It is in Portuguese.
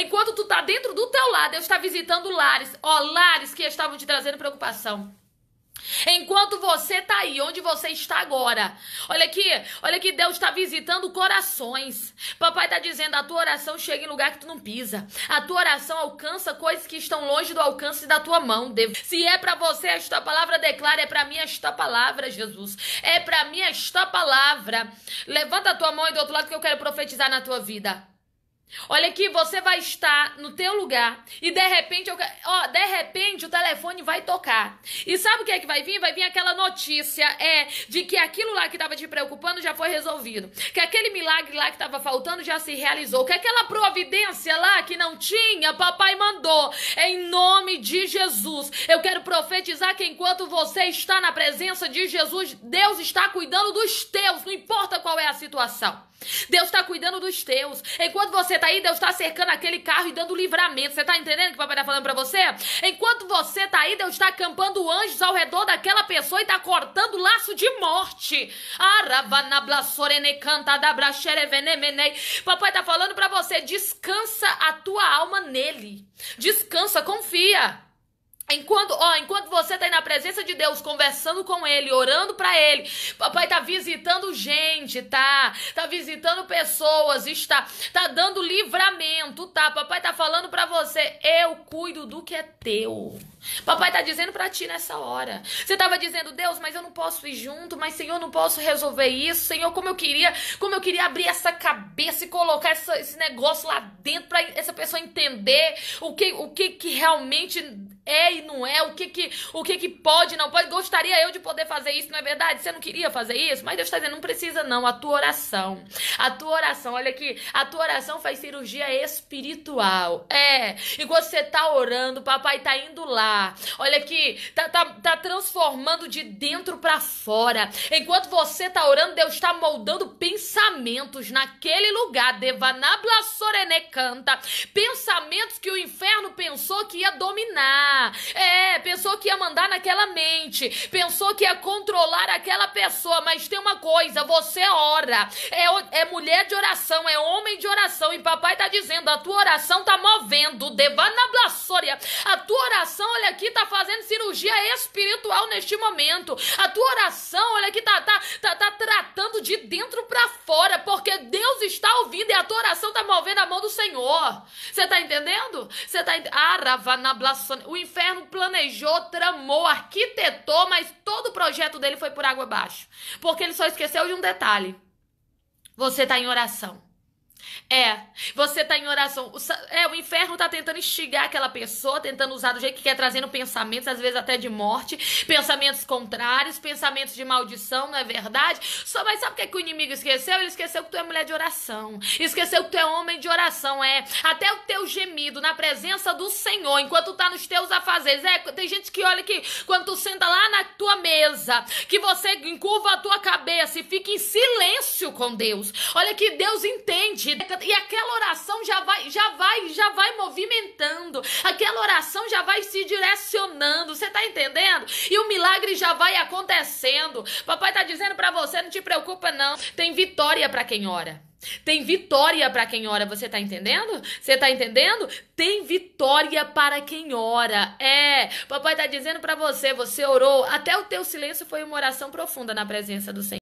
Enquanto tu tá dentro do teu lar, Deus está visitando lares, ó, lares que estavam te trazendo preocupação. Enquanto você tá aí, onde você está agora? Olha aqui, olha que Deus está visitando corações. Papai está dizendo: a tua oração chega em lugar que tu não pisa. A tua oração alcança coisas que estão longe do alcance da tua mão. Deus. Se é para você esta palavra, declara: é para mim esta palavra, Jesus. É para mim esta palavra. Levanta a tua mão e do outro lado que eu quero profetizar na tua vida. Olha aqui, você vai estar no teu lugar e de repente, ó, de repente o telefone vai tocar. E sabe o que é que vai vir? Vai vir aquela notícia é de que aquilo lá que estava te preocupando já foi resolvido, que aquele milagre lá que estava faltando já se realizou, que aquela providência lá que não tinha, papai mandou. Em nome de Jesus, eu quero profetizar que enquanto você está na presença de Jesus, Deus está cuidando dos teus, não importa qual é a situação. Deus está cuidando dos teus. Enquanto você está aí, Deus está cercando aquele carro e dando livramento. Você está entendendo o que o papai está falando para você? Enquanto você está aí, Deus está acampando anjos ao redor daquela pessoa e está cortando laço de morte. Papai está falando para você, descansa a tua alma nele. Descansa, confia. Enquanto, ó, enquanto você está aí na presença de Deus, conversando com ele, orando para ele, papai tá visitando gente, tá? Tá visitando pessoas, está tá dando livramento, tá? Papai tá falando para você, eu cuido do que é teu. Papai tá dizendo para ti nessa hora. Você tava dizendo, Deus, mas eu não posso ir junto, mas Senhor, não posso resolver isso. Senhor, como eu queria, como eu queria abrir essa cabeça e colocar essa, esse negócio lá dentro para essa pessoa entender o que o que, que realmente é e não é, o que que, o que, que pode não pode. Gostaria eu de poder fazer isso, não é verdade? Você não queria fazer isso? Mas Deus está dizendo, não precisa não, a tua oração. A tua oração, olha aqui, a tua oração faz cirurgia espiritual. É, enquanto você tá orando, papai tá indo lá. Olha aqui, tá, tá, tá transformando de dentro para fora. Enquanto você tá orando, Deus está moldando pensamentos naquele lugar. Devanabla Sorene canta. Pensamentos que o inferno pensou que ia dominar. É, pensou que ia mandar naquela mente, pensou que ia controlar aquela pessoa, mas tem uma coisa, você ora. É, é mulher de oração, é homem de oração e papai tá dizendo, a tua oração tá movendo, devana blassoria. A tua oração, olha aqui, tá fazendo cirurgia espiritual neste momento. A tua oração, olha aqui, tá tá tá, tá tratando de dentro para fora, porque Deus está ouvindo e a tua oração tá movendo a mão do Senhor. Você tá entendendo? Você tá Aravanablaçone. Ah, o inferno planejou, tramou, arquitetou, mas todo o projeto dele foi por água abaixo. Porque ele só esqueceu de um detalhe. Você tá em oração. É, você tá em oração. É, o inferno tá tentando instigar aquela pessoa, tentando usar do jeito que quer, trazendo pensamentos, às vezes até de morte, pensamentos contrários, pensamentos de maldição, não é verdade? Só mas sabe o que, é que o inimigo esqueceu? Ele esqueceu que tu é mulher de oração. Esqueceu que tu é homem de oração, é. Até o teu gemido na presença do Senhor, enquanto tu tá nos teus afazeres. É, tem gente que olha que quando tu senta lá na tua mesa, que você encurva a tua cabeça e fica em silêncio com Deus. Olha que Deus entende e aquela oração já vai, já vai, já vai movimentando. Aquela oração já vai se direcionando. Você tá entendendo? E o milagre já vai acontecendo. Papai tá dizendo para você, não te preocupa não. Tem vitória para quem ora. Tem vitória para quem ora, você tá entendendo? Você tá entendendo? Tem vitória para quem ora. É, papai tá dizendo para você, você orou, até o teu silêncio foi uma oração profunda na presença do Senhor.